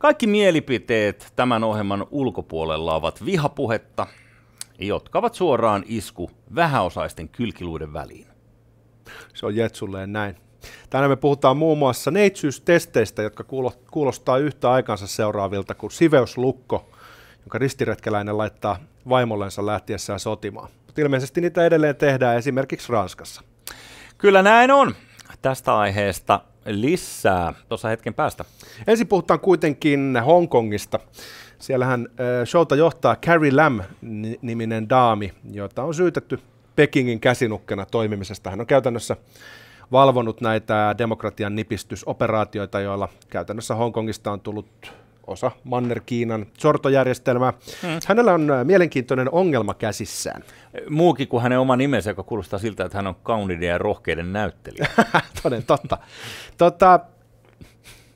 Kaikki mielipiteet tämän ohjelman ulkopuolella ovat vihapuhetta, jotka ovat suoraan isku vähäosaisten kylkiluiden väliin. Se on Jetsulleen näin. Tänään me puhutaan muun muassa neitsyystesteistä, jotka kuulostaa yhtä aikansa seuraavilta kuin siveuslukko, jonka ristiretkeläinen laittaa vaimollensa lähtiessään sotimaan. Mutta ilmeisesti niitä edelleen tehdään esimerkiksi Ranskassa. Kyllä näin on. Tästä aiheesta lisää tuossa hetken päästä. Ensin puhutaan kuitenkin Hongkongista. Siellähän showta johtaa Carrie Lam-niminen daami, jota on syytetty Pekingin käsinukkena toimimisesta. Hän on käytännössä valvonut näitä demokratian nipistysoperaatioita, joilla käytännössä Hongkongista on tullut osa Manner-Kiinan sortojärjestelmää. Hmm. Hänellä on äh, mielenkiintoinen ongelma käsissään. Muukin kuin hänen oma nimensä, joka kuulostaa siltä, että hän on kauniiden ja rohkeiden näyttelijä. Toden totta. Tota,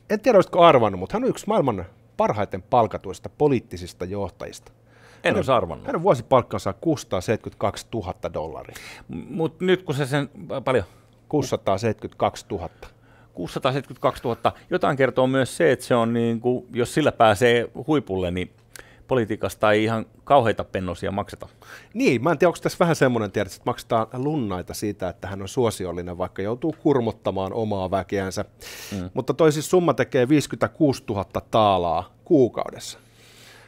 en tiedä, olisitko arvannut, mutta hän on yksi maailman parhaiten palkatuista poliittisista johtajista. En olisi arvannut. Hänen vuosipalkkansa on 672 000 dollaria. Mutta nyt kun se sen, paljon? 672 000. 672 000. Jotain kertoo myös se, että se on niin kuin, jos sillä pääsee huipulle, niin politiikasta ei ihan kauheita pennosia makseta. Niin, mä en tiedä, onko tässä vähän semmoinen tiedä, että maksetaan lunnaita siitä, että hän on suosiollinen, vaikka joutuu kurmottamaan omaa väkeänsä. Mm. Mutta toi siis summa tekee 56 000 taalaa kuukaudessa.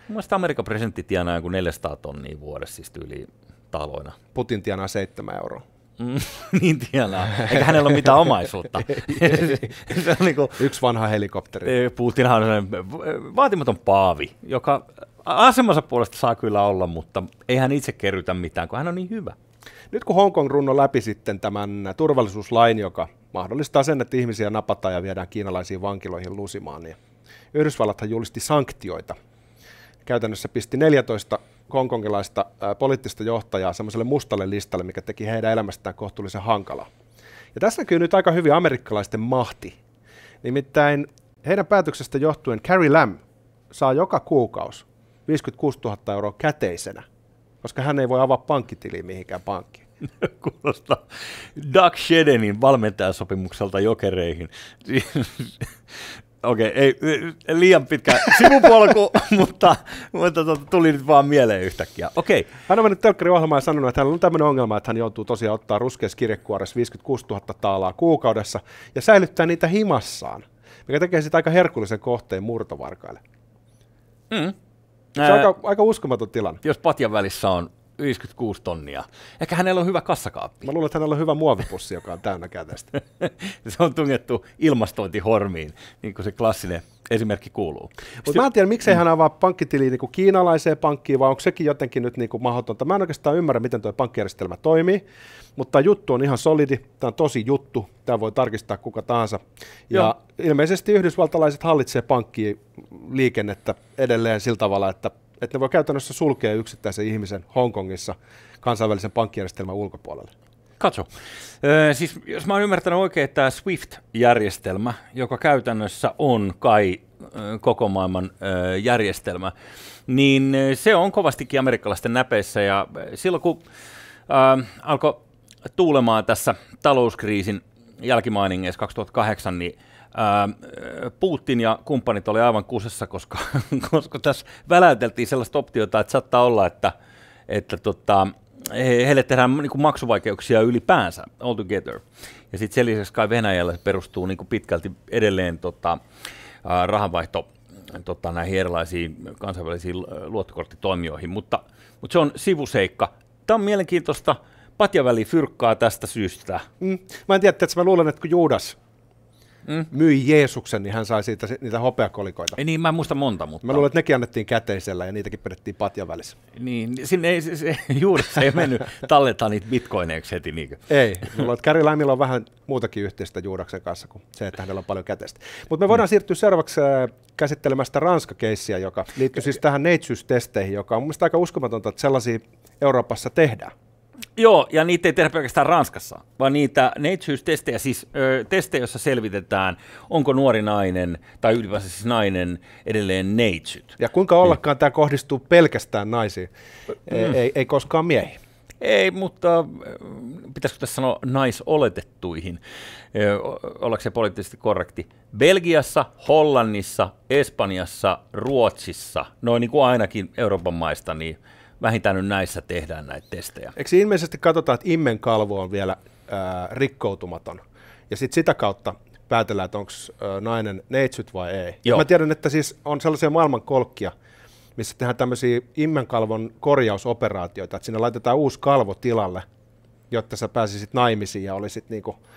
Mun mielestä Amerikan presidentti tienaa joku 400 tonnia vuodessa siis yli taaloina. Putin tienaa 7 euroa. Mm, niin tienaa. Eikä hänellä ole mitään omaisuutta. se on niin kuin, Yksi vanha helikopteri. Putinhan on vaatimaton paavi, joka asemansa puolesta saa kyllä olla, mutta ei hän itse kerrytä mitään, kun hän on niin hyvä. Nyt kun Hongkong runno läpi sitten tämän turvallisuuslain, joka mahdollistaa sen, että ihmisiä napataan ja viedään kiinalaisiin vankiloihin lusimaan, niin Yhdysvallathan julisti sanktioita. Käytännössä pisti 14 hongkongilaista poliittista johtajaa semmoiselle mustalle listalle, mikä teki heidän elämästään kohtuullisen hankalaa. Ja tässä näkyy nyt aika hyvin amerikkalaisten mahti. Nimittäin heidän päätöksestä johtuen Carrie Lam saa joka kuukausi 56 000 euroa käteisenä, koska hän ei voi avaa pankkitiliä mihinkään pankkiin. Kuulostaa Doug Shedenin valmentajasopimukselta jokereihin. Okei, ei, liian pitkä sivupolku, mutta, mutta tota, tuli nyt vaan mieleen yhtäkkiä. Okei. Hän on mennyt telkkariohjelmaan ja sanonut, että hänellä on tämmöinen ongelma, että hän joutuu tosiaan ottaa ruskeassa kirjekuoressa 56 000 taalaa kuukaudessa ja säilyttää niitä himassaan, mikä tekee sitä aika herkullisen kohteen murtovarkaille. Mm. Se on Ää, aika, aika uskomaton tilanne. Jos patjan välissä on 56 tonnia. Ehkä hänellä on hyvä kassakaappi. Mä luulen, että hänellä on hyvä muovipussi, joka on täynnä kätestä. se on tungettu ilmastointihormiin, niin kuin se klassinen esimerkki kuuluu. Mutta mä en tiedä, miksei mm. hän avaa pankkitiliä niin kiinalaiseen pankkiin, vai onko sekin jotenkin nyt niin kuin mahdotonta. Mä en oikeastaan ymmärrä, miten tuo pankkijärjestelmä toimii, mutta juttu on ihan solidi, tämä on tosi juttu, tämä voi tarkistaa kuka tahansa. Ja Joo. ilmeisesti yhdysvaltalaiset hallitsee pankkiin liikennettä edelleen sillä tavalla, että että ne voi käytännössä sulkea yksittäisen ihmisen Hongkongissa kansainvälisen pankkijärjestelmän ulkopuolelle. Katso. siis jos mä oon ymmärtänyt oikein, että tämä SWIFT-järjestelmä, joka käytännössä on kai koko maailman järjestelmä, niin se on kovastikin amerikkalaisten näpeissä ja silloin kun alkoi tuulemaan tässä talouskriisin jälkimainingeissa 2008, niin Ähm, Putin ja kumppanit oli aivan kusessa, koska, koska tässä väläyteltiin sellaista optiota, että saattaa olla, että, että tota, heille tehdään niin kuin maksuvaikeuksia ylipäänsä altogether. Ja sitten sen lisäksi kai Venäjällä perustuu niin kuin pitkälti edelleen tota, äh, rahanvaihto tota, näihin erilaisiin kansainvälisiin luottokorttitoimijoihin, mutta, mutta se on sivuseikka. Tämä on mielenkiintoista. Patjaväli fyrkkaa tästä syystä. Mm. Mä en tiedä, että mä luulen, että kun Juudas mm. myi Jeesuksen, niin hän sai siitä niitä hopeakolikoita. Ei niin, mä en muista monta, mutta... Mä luulen, että nekin annettiin käteisellä ja niitäkin pidettiin patjan välissä. Niin, sinne ei, se, se, juuri se ei mennyt talletaan niitä bitcoineiksi heti. Niin ei, mulla on, Kari Lämillä on vähän muutakin yhteistä Juudaksen kanssa kuin se, että hänellä on paljon käteistä. Mutta me mm. voidaan mm. siirtyä seuraavaksi äh, käsittelemästä Ranska-keissiä, joka liittyy siis tähän neitsyystesteihin, joka on mun aika uskomatonta, että sellaisia Euroopassa tehdään. Joo, ja niitä ei tehdä pelkästään Ranskassa, vaan niitä neitsyystestejä, siis ö, testejä, joissa selvitetään, onko nuori nainen tai ylipäänsä siis nainen edelleen neitsyt. Ja kuinka niin. ollakaan mm. tämä kohdistuu pelkästään naisiin, ei, mm. ei, ei koskaan miehiin. Ei, mutta pitäisikö tässä sanoa naisoletettuihin, ollakseen poliittisesti korrekti. Belgiassa, Hollannissa, Espanjassa, Ruotsissa, noin niin kuin ainakin Euroopan maista, niin – vähintään nyt näissä tehdään näitä testejä. Eikö ilmeisesti katsota, että immen kalvo on vielä ää, äh, rikkoutumaton, ja sitten sitä kautta päätellään, että onko äh, nainen neitsyt vai ei. Joo. Mä tiedän, että siis on sellaisia maailmankolkkia, missä tehdään tämmöisiä immenkalvon korjausoperaatioita, että sinne laitetaan uusi kalvo tilalle, jotta sä pääsisit naimisiin ja olisit niinku äh.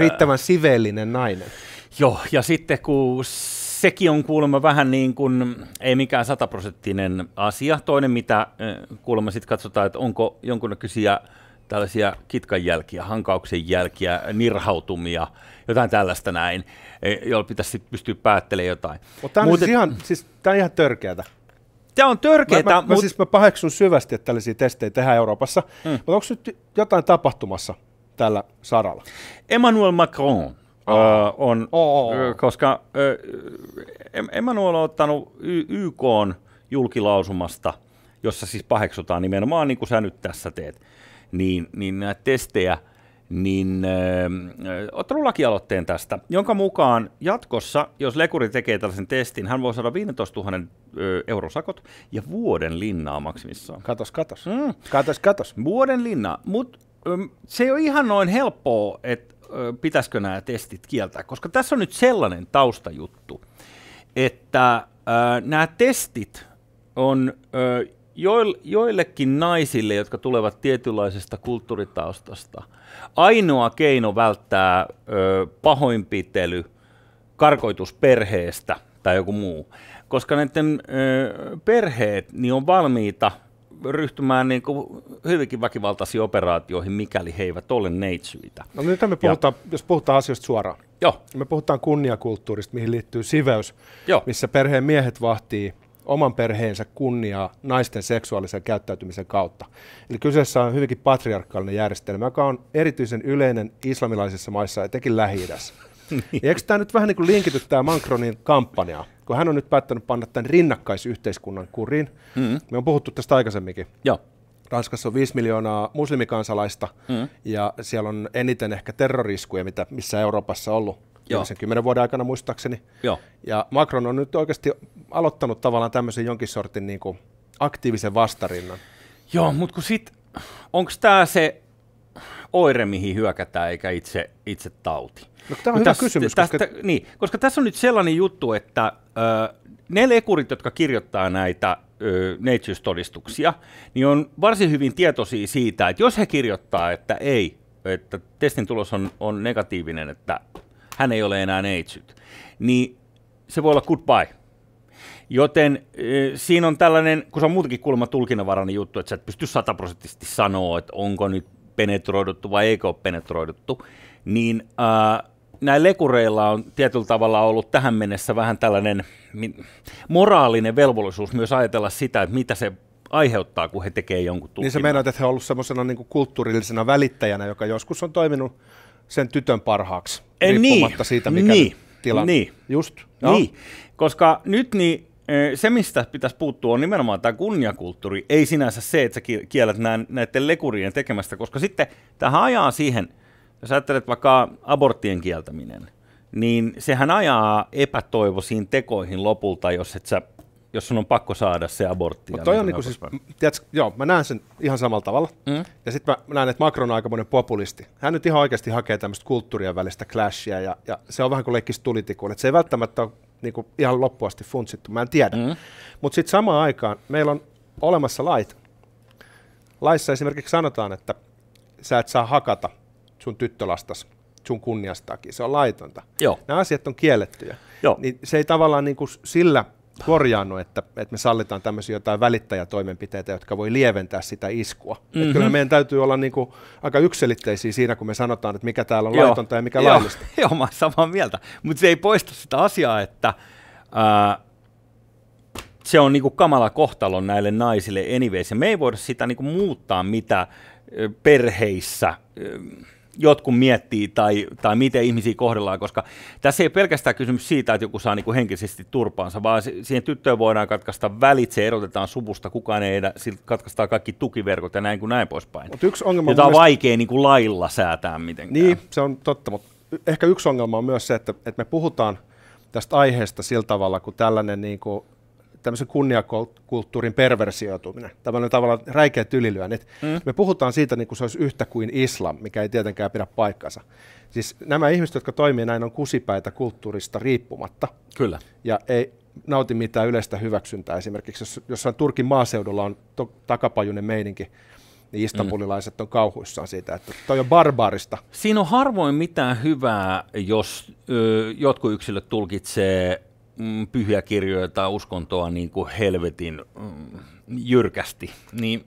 riittävän Ää... sivellinen nainen. Joo, ja sitten kun sekin on kuulemma vähän niin kuin, ei mikään sataprosenttinen asia. Toinen, mitä eh, kuulemma sitten katsotaan, että onko jonkunnäköisiä tällaisia kitkanjälkiä, jälkiä, hankauksen jälkiä, nirhautumia, jotain tällaista näin, eh, jolla pitäisi pystyä päättelemään jotain. tämä on, Muuten, siis ihan, siis, tämä on ihan törkeätä. Tämä on törkeää. Mä, mä, mut... mä, siis mä paheksun syvästi, että tällaisia testejä tehdään Euroopassa, hmm. mutta onko nyt jotain tapahtumassa tällä saralla? Emmanuel Macron Oh. on, oh. koska öö, Emmanuel on ottanut YK on julkilausumasta, jossa siis paheksutaan nimenomaan niin kuin sä nyt tässä teet, niin, niin näitä testejä, niin öö, ottanut lakialoitteen tästä, jonka mukaan jatkossa, jos lekuri tekee tällaisen testin, hän voi saada 15 000 eurosakot ja vuoden linnaa maksimissaan. Katos, katos. Mm. Katos, katos. Vuoden linnaa, mutta se ei ole ihan noin helppoa, että pitäisikö nämä testit kieltää, koska tässä on nyt sellainen taustajuttu, että nämä testit on joillekin naisille, jotka tulevat tietynlaisesta kulttuuritaustasta, ainoa keino välttää pahoinpitely, karkoitus perheestä tai joku muu, koska näiden perheet niin on valmiita – ryhtymään niin kuin hyvinkin väkivaltaisiin operaatioihin, mikäli he eivät ole neitsyitä. No nyt me puhutaan, ja, jos puhutaan asioista suoraan. Joo. Me puhutaan kunniakulttuurista, mihin liittyy siveys, Joo. missä perheen miehet vahtii oman perheensä kunniaa naisten seksuaalisen käyttäytymisen kautta. Eli kyseessä on hyvinkin patriarkaalinen järjestelmä, joka on erityisen yleinen islamilaisissa maissa, etenkin lähi -idässä niin. Eikö tämä nyt vähän niin kuin linkity tämä Macronin kampanjaa? Kun hän on nyt päättänyt panna tämän rinnakkaisyhteiskunnan kuriin. Mm. Me on puhuttu tästä aikaisemminkin. Joo. Ranskassa on 5 miljoonaa muslimikansalaista mm. ja siellä on eniten ehkä terroriskuja, mitä missä Euroopassa on ollut Sen kymmenen vuoden aikana muistaakseni. Joo. Ja Macron on nyt oikeasti aloittanut tavallaan tämmöisen jonkin sortin niin kuin aktiivisen vastarinnan. Joo, mutta kun sitten, onko tämä se oire, mihin hyökätään, eikä itse, itse tauti. No, tämä on no, hyvä täs, kysymys. Täs, koska... Niin, koska tässä on nyt sellainen juttu, että ö, ne lekurit, jotka kirjoittaa näitä neitsyystodistuksia, niin on varsin hyvin tietoisia siitä, että jos he kirjoittaa, että ei, että testin tulos on, on negatiivinen, että hän ei ole enää neitsyt, niin se voi olla goodbye. Joten e, siinä on tällainen, kun se on muutenkin kuulemma tulkinnanvarainen juttu, että sä et pysty sataprosenttisesti sanoa, että onko nyt penetroiduttu vai eikö ole penetroiduttu, niin äh, näillä lekureilla on tietyllä tavalla ollut tähän mennessä vähän tällainen moraalinen velvollisuus myös ajatella sitä, että mitä se aiheuttaa, kun he tekevät jonkun tutkinnon. Niin se meinaat, että he ovat olleet semmoisena niin kulttuurillisena välittäjänä, joka joskus on toiminut sen tytön parhaaksi, Ei eh, niin. riippumatta niin, siitä, mikä niin, tilanne. Niin, Just. Joo. Niin, koska nyt niin se, mistä pitäisi puuttua, on nimenomaan tämä kunniakulttuuri, ei sinänsä se, että sä kiellät näiden lekurien tekemästä, koska sitten tähän ajaa siihen, jos ajattelet vaikka aborttien kieltäminen, niin sehän ajaa epätoivoisiin tekoihin lopulta, jos et sä jos sun on pakko saada se abortti. Mutta toi on niin niinku siis, tiedätkö, joo, mä näen sen ihan samalla tavalla. Mm. Ja sitten mä, näen, että Macron on aikamoinen populisti. Hän nyt ihan oikeasti hakee tämmöistä kulttuurien välistä clashia, ja, ja se on vähän kuin leikkis tulitikuun. se ei välttämättä ole niin kuin ihan loppuasti funtsittu, mä en tiedä. Mm. Mutta sitten samaan aikaan meillä on olemassa lait. Laissa esimerkiksi sanotaan, että sä et saa hakata sun tyttölastas sun kunniastakin. Se on laitonta. Joo. Nämä asiat on kiellettyjä. Joo. Niin se ei tavallaan niin kuin sillä korjaannut, että, että me sallitaan tämmöisiä jotain välittäjätoimenpiteitä, jotka voi lieventää sitä iskua. Mm-hmm. Että kyllä mhm. meidän täytyy olla niin kuin aika yksilitteisiä siinä, kun me sanotaan, että mikä täällä on Joo. laitonta ja mikä laillista. Joo, mä oon samaa mieltä. Mutta se ei poista sitä asiaa, että ää, se on niin kuin kamala kohtalo näille naisille anyways. Ja me ei voida sitä niin kuin muuttaa, mitä perheissä... Ää, jotkut miettii tai, tai miten ihmisiä kohdellaan, koska tässä ei ole pelkästään kysymys siitä, että joku saa niin kuin henkisesti turpaansa, vaan siihen tyttöön voidaan katkaista välitse, erotetaan suvusta, kukaan ei edä, katkaistaan kaikki tukiverkot ja näin kuin näin poispäin. Mut yksi ongelma Jota on mielestä... vaikea niin kuin lailla säätää mitenkään. Niin, se on totta, mutta ehkä yksi ongelma on myös se, että, että me puhutaan tästä aiheesta sillä tavalla, kun tällainen niin kuin tämmöisen kunniakulttuurin perversioituminen, tämmöinen tavallaan räikeä ylilyönnit. Mm. Me puhutaan siitä niin kuin se olisi yhtä kuin islam, mikä ei tietenkään pidä paikkansa. Siis nämä ihmiset, jotka toimii näin, on kusipäitä kulttuurista riippumatta. Kyllä. Ja ei nauti mitään yleistä hyväksyntää. Esimerkiksi jos jossain Turkin maaseudulla on to- takapajunen meininki, niin istanbulilaiset mm. on kauhuissaan siitä, että toi on barbaarista. Siinä on harvoin mitään hyvää, jos ö, jotkut yksilöt tulkitsee Mm, pyhiä kirjoja tai uskontoa niin kuin helvetin mm, jyrkästi, niin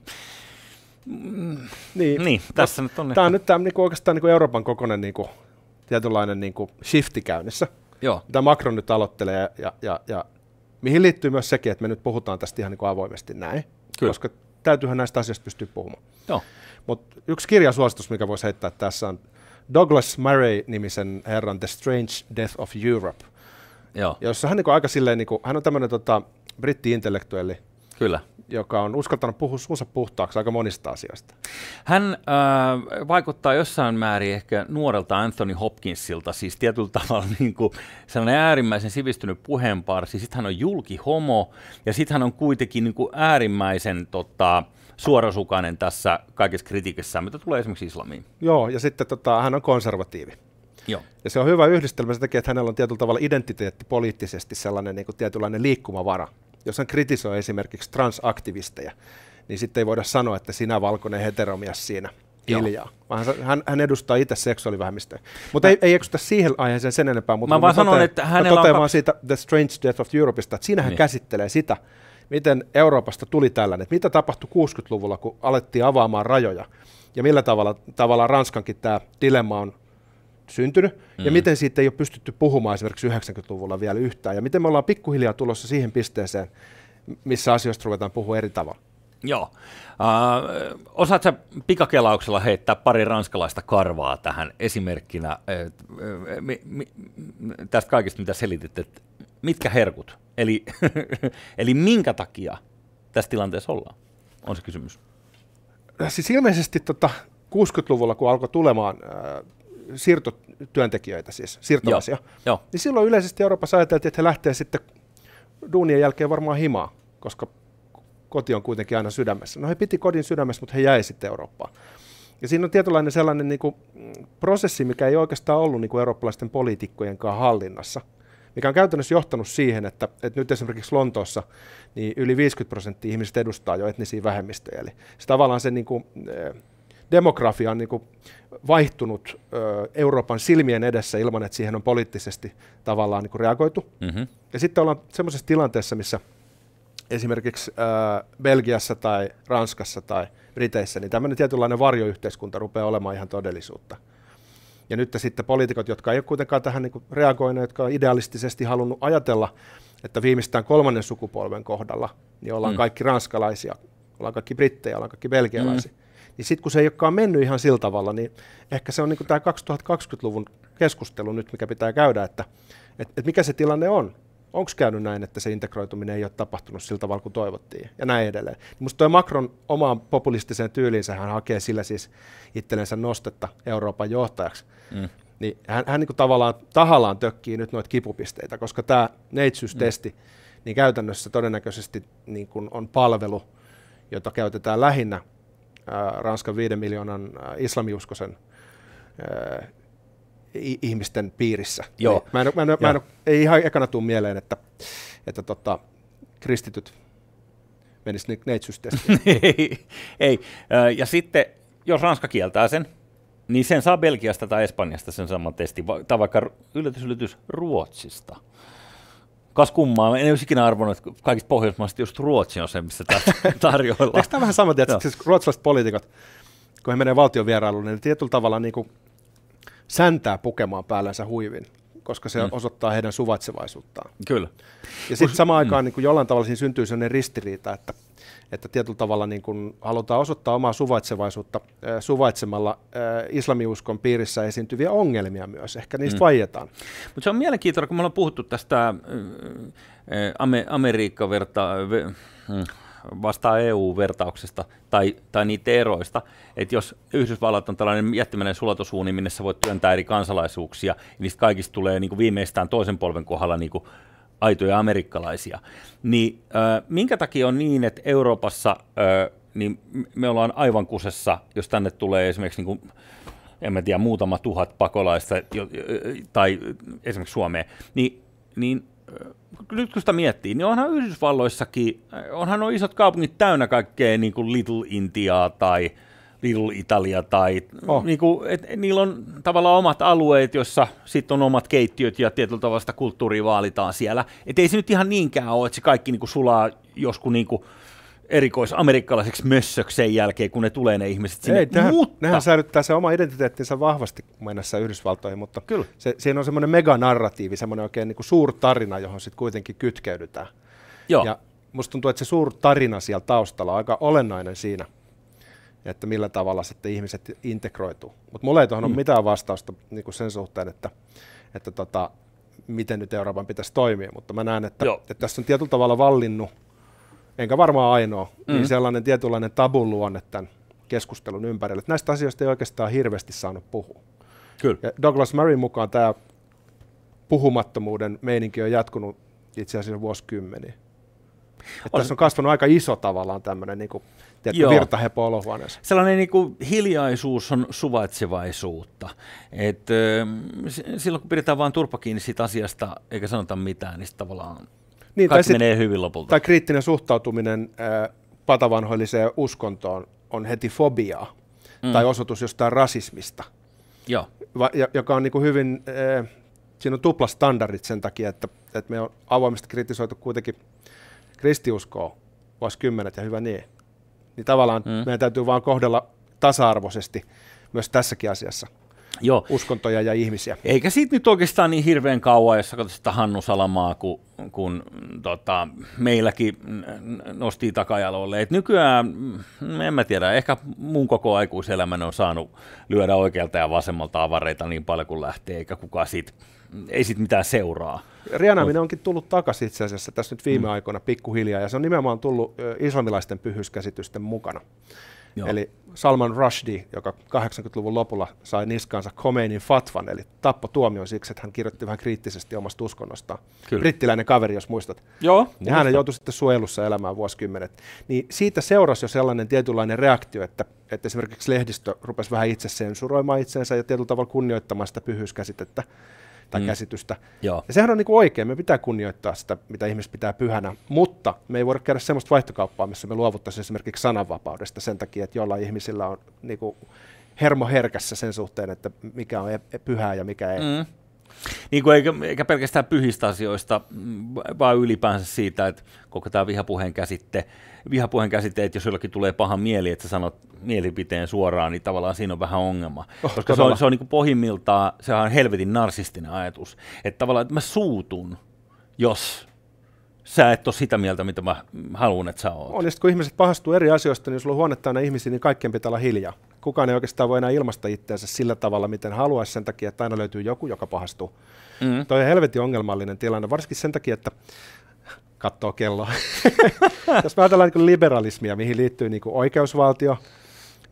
mm, niin, niin no, tässä no, nyt on. Tämä on nyt tämä, niin kuin oikeastaan niin kuin Euroopan kokoinen niin kuin, tietynlainen niin kuin shifti käynnissä, Joo. mitä Macron nyt aloittelee, ja, ja, ja mihin liittyy myös sekin, että me nyt puhutaan tästä ihan niin kuin avoimesti näin, Kyllä. koska täytyyhän näistä asioista pystyä puhumaan. Joo. Mut yksi kirjasuositus, mikä voisi heittää tässä on Douglas Murray-nimisen herran The Strange Death of Europe. Joo. jossa hän niin aika silleen, niin kuin, hän on tämmöinen tota, britti-intellektuelli, Kyllä. joka on uskaltanut puhua suunsa puhtaaksi aika monista asioista. Hän äh, vaikuttaa jossain määrin ehkä nuorelta Anthony Hopkinsilta, siis tietyllä tavalla niin kuin sellainen äärimmäisen sivistynyt puheenparsi. Sitten hän on julkihomo ja sitten hän on kuitenkin niin kuin äärimmäisen tota, suorasukainen tässä kaikessa kritiikissä, mitä tulee esimerkiksi islamiin. Joo, ja sitten tota, hän on konservatiivi. Joo. Ja se on hyvä yhdistelmä sen takia, että hänellä on tietyllä tavalla identiteetti poliittisesti sellainen niin kuin tietynlainen liikkumavara. Jos hän kritisoi esimerkiksi transaktivisteja, niin sitten ei voida sanoa, että sinä valkoinen heteromias siinä hiljaa. Vaan hän, hän edustaa itse seksuaalivähemmistöä. Mutta ei, ei eksytä siihen aiheeseen sen enempää. Mutta mä, vaan sanon, että hänellä on... vaan siitä The Strange Death of Europeista, että siinä hän niin. käsittelee sitä, miten Euroopasta tuli tällainen, että mitä tapahtui 60-luvulla, kun alettiin avaamaan rajoja, ja millä tavalla, tavalla Ranskankin tämä dilemma on syntynyt, mm. ja miten siitä ei ole pystytty puhumaan esimerkiksi 90-luvulla vielä yhtään, ja miten me ollaan pikkuhiljaa tulossa siihen pisteeseen, missä asioista ruvetaan puhua eri tavalla. Joo. Äh, osaatko pikakelauksella heittää pari ranskalaista karvaa tähän esimerkkinä et, äh, mi, mi, tästä kaikesta, mitä selitit, että mitkä herkut? Eli, eli minkä takia tässä tilanteessa ollaan, on se kysymys. Siis ilmeisesti tota, 60-luvulla, kun alkoi tulemaan äh, siirtotyöntekijöitä siis, siirtolaisia, Joo. niin silloin yleisesti Euroopassa ajateltiin, että he lähtevät sitten duunien jälkeen varmaan himaa, koska koti on kuitenkin aina sydämessä. No he piti kodin sydämessä, mutta he jäi sitten Eurooppaan. Ja siinä on tietynlainen sellainen niin kuin, prosessi, mikä ei oikeastaan ollut niin kuin eurooppalaisten kanssa hallinnassa, mikä on käytännössä johtanut siihen, että, että nyt esimerkiksi Lontoossa niin yli 50 prosenttia ihmisistä edustaa jo etnisiä vähemmistöjä. Eli se tavallaan se niin kuin, demografia on niin kuin vaihtunut Euroopan silmien edessä ilman, että siihen on poliittisesti tavallaan niin kuin reagoitu. Mm-hmm. Ja sitten ollaan semmoisessa tilanteessa, missä esimerkiksi ö, Belgiassa tai Ranskassa tai Briteissä, niin tämmöinen tietynlainen varjoyhteiskunta rupeaa olemaan ihan todellisuutta. Ja nyt sitten poliitikot, jotka ei ole kuitenkaan tähän niin kuin reagoineet, jotka on idealistisesti halunnut ajatella, että viimeistään kolmannen sukupolven kohdalla niin ollaan mm. kaikki ranskalaisia, ollaan kaikki brittejä, ollaan kaikki belgialaisia. Mm niin sitten kun se ei olekaan mennyt ihan sillä tavalla, niin ehkä se on niin tämä 2020-luvun keskustelu nyt, mikä pitää käydä, että et, et mikä se tilanne on. Onko käynyt näin, että se integroituminen ei ole tapahtunut sillä tavalla kuin toivottiin ja näin edelleen. Minusta tuo Macron omaan populistiseen tyyliinsä hän hakee sillä siis itsellensä nostetta Euroopan johtajaksi. Mm niin hän, hän niin tavallaan tahallaan tökkii nyt noita kipupisteitä, koska tämä neitsyystesti, mm. niin käytännössä todennäköisesti niin kuin on palvelu, jota käytetään lähinnä Äh, Ranskan viiden miljoonan äh, islamiuskosen äh, ihmisten piirissä. Niin Joo. mä en, mä en, Mä en, ei ihan ekana tuu mieleen, että, että tota, kristityt menisi neitsystestiin. Niin, ei, ei. Ja sitten, jos Ranska kieltää sen, niin sen saa Belgiasta tai Espanjasta sen saman testin, tai vaikka yllätys, yllätys Ruotsista. Kas kummaa, en olisi ikinä arvonnut, että kaikista pohjoismaista just Ruotsi on se, missä tarjoillaan. Eikö tämä vähän sama, että siis ruotsalaiset poliitikot, kun he menevät valtion vierailuun, niin tietyllä tavalla niin kuin säntää pukemaan päällensä huivin koska se mm. osoittaa heidän suvaitsevaisuuttaan. Kyllä. Ja sitten samaan mm. aikaan niin kuin jollain tavalla siinä syntyy sellainen ristiriita, että, että tietyllä tavalla niin kuin halutaan osoittaa omaa suvaitsevaisuutta äh, suvaitsemalla äh, islamiuskon piirissä esiintyviä ongelmia myös. Ehkä niistä mm. vaietaan. Mutta se on mielenkiintoista, kun me ollaan puhuttu tästä äh, äh Amerikka verta, mm vastaa EU-vertauksesta tai, tai niitä eroista, että jos Yhdysvallat on tällainen jättimäinen sulatusuuni, niin minne sä voit työntää eri kansalaisuuksia, niin niistä kaikista tulee niin kuin viimeistään toisen polven kohdalla niin kuin aitoja amerikkalaisia, niin äh, minkä takia on niin, että Euroopassa äh, niin me ollaan aivan kusessa, jos tänne tulee esimerkiksi niin kuin, en mä tiedä, muutama tuhat pakolaista tai esimerkiksi Suomeen, niin, niin nyt kun sitä miettii, niin onhan Yhdysvalloissakin, äh, onhan nuo isot kaupungit täynnä kaikkea niin kuin Little Intiaa tai Little Italia tai oh. niin kuin, et, niillä on tavallaan omat alueet, jossa sitten on omat keittiöt ja tietyllä tavalla sitä kulttuuria vaalitaan siellä. Että ei se nyt ihan niinkään ole, että se kaikki niin kuin sulaa joskus niin kuin erikoisamerikkalaiseksi mössöksi sen jälkeen, kun ne tulee ne ihmiset sinne. Ei, tähän, mutta... nehän säilyttää se oma identiteettinsä vahvasti mennessä Yhdysvaltoihin, mutta Kyllä. Se, siinä on semmoinen meganarratiivi, semmoinen oikein niin suur tarina, johon sitten kuitenkin kytkeydytään. Joo. Ja musta tuntuu, että se tarina siellä taustalla on aika olennainen siinä, että millä tavalla sitten ihmiset integroituu. Mutta mulla ei tuohon mm. ole mitään vastausta niin kuin sen suhteen, että, että tota, miten nyt Euroopan pitäisi toimia, mutta mä näen, että, että tässä on tietyllä tavalla vallinnut enkä varmaan ainoa, niin mm. niin sellainen tietynlainen tabun luonne tämän keskustelun ympärille. näistä asioista ei oikeastaan hirveästi saanut puhua. Kyllä. Ja Douglas Murrayn mukaan tämä puhumattomuuden meininki on jatkunut itse asiassa vuosikymmeniä. on... Tässä on kasvanut aika iso tavallaan tämmöinen niin virtahepo olohuoneessa. Sellainen niin kuin, hiljaisuus on suvaitsevaisuutta. Et, äh, silloin kun pidetään vain turpa kiinni siitä asiasta eikä sanota mitään, niin tavallaan niin, Kaikki sit, menee hyvin lopulta. Tai kriittinen suhtautuminen äh, patavanhoilliseen uskontoon on heti fobiaa mm. tai osoitus jostain rasismista, Joo. Va, ja, joka on niin kuin hyvin, äh, siinä on tuplastandardit sen takia, että, että me on avoimesti kritisoitu kuitenkin kristiuskoa vuosikymmenet ja hyvä niin. Niin tavallaan mm. meidän täytyy vaan kohdella tasa-arvoisesti myös tässäkin asiassa – Joo. uskontoja ja ihmisiä. Eikä siitä nyt oikeastaan niin hirveän kauan, jos katsotaan sitä Hannu Salamaa, kun, kun tota, meilläkin nosti takajaloille. Et nykyään, mm, en mä tiedä, ehkä mun koko aikuiselämän on saanut lyödä oikealta ja vasemmalta avareita niin paljon kuin lähtee, eikä kukaan siitä ei sit mitään seuraa. Rianaminen onkin tullut takaisin itse asiassa tässä nyt viime mm. aikoina pikkuhiljaa, ja se on nimenomaan tullut islamilaisten pyhyyskäsitysten mukana. Joo. Eli Salman Rushdie, joka 80-luvun lopulla sai niskaansa Khomeinin fatvan, eli tappo tuomion, siksi, että hän kirjoitti vähän kriittisesti omasta uskonnostaan. Kyllä. Brittiläinen kaveri, jos muistat. Joo. Ja hän joutui sitten suojelussa elämään vuosikymmenet. Niin siitä seurasi jo sellainen tietynlainen reaktio, että, että esimerkiksi lehdistö rupesi vähän itse sensuroimaan itsensä ja tietyllä tavalla kunnioittamaan sitä pyhyyskäsitettä tai mm. käsitystä. Joo. Ja sehän on niin kuin oikein, me pitää kunnioittaa sitä, mitä ihmiset pitää pyhänä, mutta me ei voida käydä sellaista vaihtokauppaa, missä me luovuttaisiin esimerkiksi sananvapaudesta sen takia, että jollain ihmisillä on niin kuin hermo herkässä sen suhteen, että mikä on e- e- pyhää ja mikä ei. Mm. Niin kuin eikä, eikä pelkästään pyhistä asioista, mm, vaan ylipäänsä siitä, että koko tämä vihapuheen käsite, vihapuheen käsite, että jos jollakin tulee paha mieli, että sä sanot mielipiteen suoraan, niin tavallaan siinä on vähän ongelma. Oh, Koska todella. se on, se on niin pohjimmiltaan, se on helvetin narsistinen ajatus, että tavallaan että mä suutun, jos sä et ole sitä mieltä, mitä mä haluan, että sä oot. On, ja kun ihmiset pahastuu eri asioista, niin jos sulla on huone ihmisiä, niin kaikkien pitää olla hiljaa kukaan ei oikeastaan voi enää ilmaista itseänsä sillä tavalla, miten haluaisi sen takia, että aina löytyy joku, joka pahastuu. Mm. Toi on helvetin ongelmallinen tilanne, varsinkin sen takia, että katsoo kelloa. Jos ajatellaan niin liberalismia, mihin liittyy niin kuin oikeusvaltio,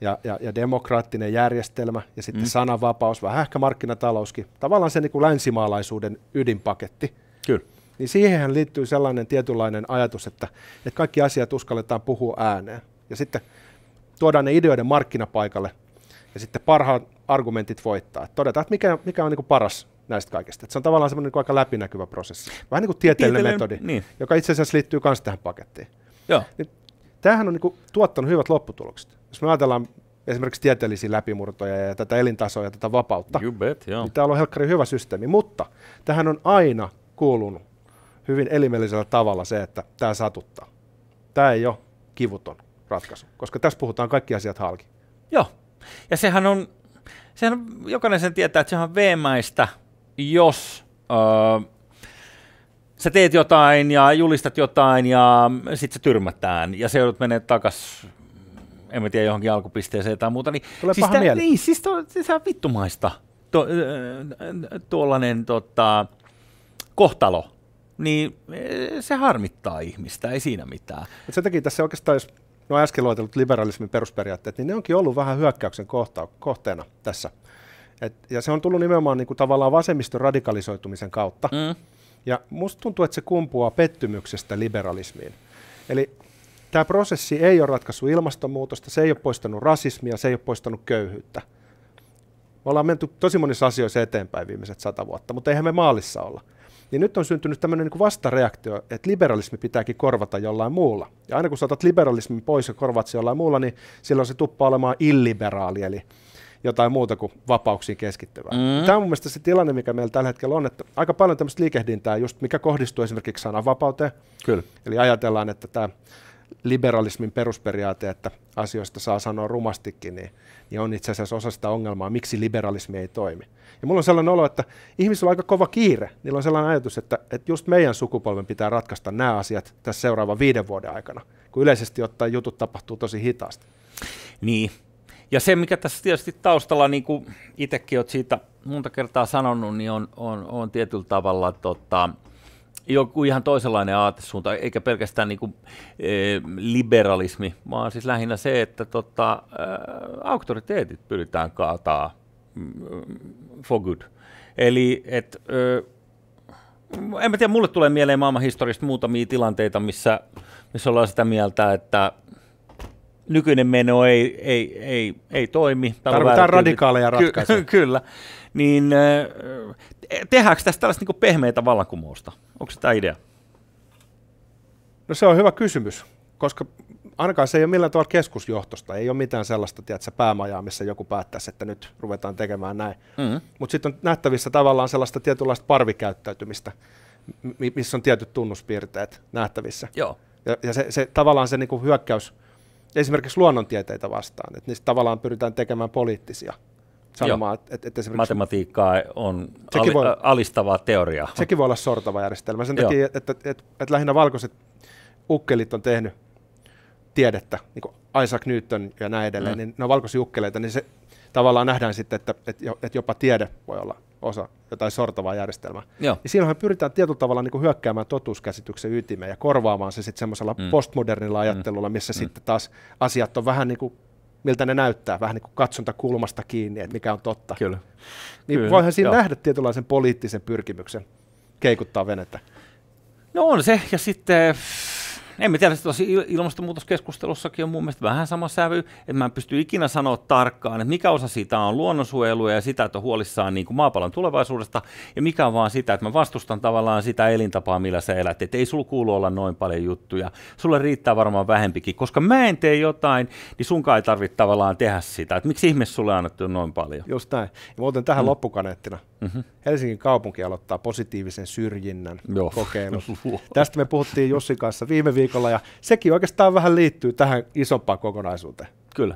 ja, ja, ja demokraattinen järjestelmä ja sitten mm. sananvapaus, vähän ehkä markkinatalouskin, tavallaan se niin kuin länsimaalaisuuden ydinpaketti. Kyllä. Niin siihen liittyy sellainen tietynlainen ajatus, että, että kaikki asiat uskalletaan puhua ääneen. Ja sitten tuodaan ne ideoiden markkinapaikalle ja sitten parhaat argumentit voittaa. Et todetaan, että mikä, mikä on niin kuin paras näistä kaikista. Et se on tavallaan semmoinen niin kuin aika läpinäkyvä prosessi. Vähän niin kuin tieteellinen, tieteellinen metodi, niin. joka itse asiassa liittyy myös tähän pakettiin. Joo. Niin, tämähän on niin kuin tuottanut hyvät lopputulokset. Jos me ajatellaan esimerkiksi tieteellisiä läpimurtoja ja tätä elintasoa ja tätä vapautta, you bet, yeah. niin täällä on helkkari hyvä systeemi. Mutta tähän on aina kuulunut hyvin elimellisellä tavalla se, että tämä satuttaa. Tämä ei ole kivuton ratkaisu, koska tässä puhutaan kaikki asiat halki. Joo, ja sehän on, sehän on jokainen sen tietää, että sehän on veemäistä, jos öö, sä teet jotain ja julistat jotain ja sitten se tyrmätään ja se joudut menee takaisin en mä tiedä, johonkin alkupisteeseen tai muuta. Niin, Tulee siis paha tämän, Niin, siis to, siis on vittumaista to, tuollainen tota, kohtalo. Niin e, se harmittaa ihmistä, ei siinä mitään. Et se teki tässä oikeastaan, jos nuo äsken luetellut liberalismin perusperiaatteet, niin ne onkin ollut vähän hyökkäyksen kohta, kohteena tässä. Et, ja se on tullut nimenomaan niin kuin tavallaan vasemmiston radikalisoitumisen kautta. Mm. Ja musta tuntuu, että se kumpuaa pettymyksestä liberalismiin. Eli tämä prosessi ei ole ratkaissut ilmastonmuutosta, se ei ole poistanut rasismia, se ei ole poistanut köyhyyttä. Me ollaan menty tosi monissa asioissa eteenpäin viimeiset sata vuotta, mutta eihän me maalissa olla niin nyt on syntynyt tämmöinen niin vastareaktio, että liberalismi pitääkin korvata jollain muulla. Ja aina kun otat liberalismin pois ja korvat se jollain muulla, niin silloin se tuppaa olemaan illiberaali, eli jotain muuta kuin vapauksiin keskittyvää. Mm. Tämä on mun mielestä se tilanne, mikä meillä tällä hetkellä on, että aika paljon tämmöistä liikehdintää, just mikä kohdistuu esimerkiksi sananvapauteen. Kyllä. Eli ajatellaan, että tämä liberalismin perusperiaate, että asioista saa sanoa rumastikin, niin, niin on itse asiassa osa sitä ongelmaa, miksi liberalismi ei toimi. Ja mulla on sellainen olo, että ihmisillä on aika kova kiire. Niillä on sellainen ajatus, että, että just meidän sukupolven pitää ratkaista nämä asiat tässä seuraavan viiden vuoden aikana, kun yleisesti ottaen jutut tapahtuu tosi hitaasti. Niin. Ja se, mikä tässä tietysti taustalla, niin kuin itsekin olet siitä monta kertaa sanonut, niin on, on, on tietyllä tavalla tota, joku ihan toisenlainen aatesuunta, eikä pelkästään niin kuin, e, liberalismi, vaan siis lähinnä se, että tota, ä, e, auktoriteetit pyritään kaataa mm, for good. Eli et, ä, e, en mä tiedä, mulle tulee mieleen maailman historiasta muutamia tilanteita, missä, missä ollaan sitä mieltä, että nykyinen meno ei, ei, ei, ei toimi. Tarvitaan radikaaleja ratkaisuja. Ky- kyllä. Niin äh, tehdäänkö tästä tällaista niin pehmeitä vallankumousta? Onko se tämä idea? No se on hyvä kysymys, koska ainakaan se ei ole millään tavalla keskusjohtosta. Ei ole mitään sellaista tiedätkö, päämajaa, missä joku päättäisi, että nyt ruvetaan tekemään näin. Mm. Mm-hmm. Mutta sitten on nähtävissä tavallaan sellaista tietynlaista parvikäyttäytymistä, missä on tietyt tunnuspiirteet nähtävissä. Joo. Ja, ja se, se, tavallaan se niin kuin hyökkäys – esimerkiksi luonnontieteitä vastaan, että niistä tavallaan pyritään tekemään poliittisia sanomaan, että, että esimerkiksi... Matematiikkaa on sekin voi, alistavaa teoriaa. Sekin voi olla sortava järjestelmä. Sen Joo. takia, että, että, että, että lähinnä valkoiset ukkelit on tehnyt tiedettä, niin kuin Isaac Newton ja näin edelleen, mm. niin ne on valkoisia ukkeleita, niin se tavallaan nähdään sitten, että, että, että jopa tiede voi olla osa jotain sortavaa järjestelmää. Joo. Ja niin silloinhan pyritään tietyllä tavalla niin kuin hyökkäämään totuuskäsityksen ytimeen ja korvaamaan se sitten semmoisella mm. postmodernilla mm. ajattelulla, missä mm. sitten taas asiat on vähän niin kuin miltä ne näyttää, vähän niin kuin katsontakulmasta kiinni, että mikä on totta. Kyllä. Niin Kyllä. voihan siinä Joo. nähdä tietynlaisen poliittisen pyrkimyksen keikuttaa venettä. No on se, ja sitten en mä tiedä, että ilmastonmuutoskeskustelussakin on mun mielestä vähän sama sävy, että mä en pysty ikinä sanoa tarkkaan, että mikä osa siitä on luonnonsuojelua ja sitä, että on huolissaan niin kuin maapallon tulevaisuudesta, ja mikä on vaan sitä, että mä vastustan tavallaan sitä elintapaa, millä sä elät, että ei sulla kuulu olla noin paljon juttuja, sulle riittää varmaan vähempikin, koska mä en tee jotain, niin sunkaan ei tarvitse tavallaan tehdä sitä, että miksi ihmeessä sulle annettu noin paljon. Just näin. Ja muuten tähän mm. loppukaneettina Mm-hmm. Helsingin kaupunki aloittaa positiivisen syrjinnän Joo. kokeilun. Tästä me puhuttiin Jussin kanssa viime viikolla ja sekin oikeastaan vähän liittyy tähän isompaan kokonaisuuteen. Kyllä.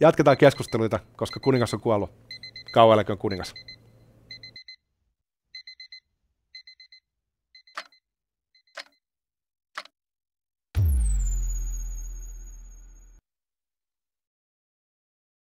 Jatketaan keskusteluita, koska kuningas on kuollut. Kauan kuningas.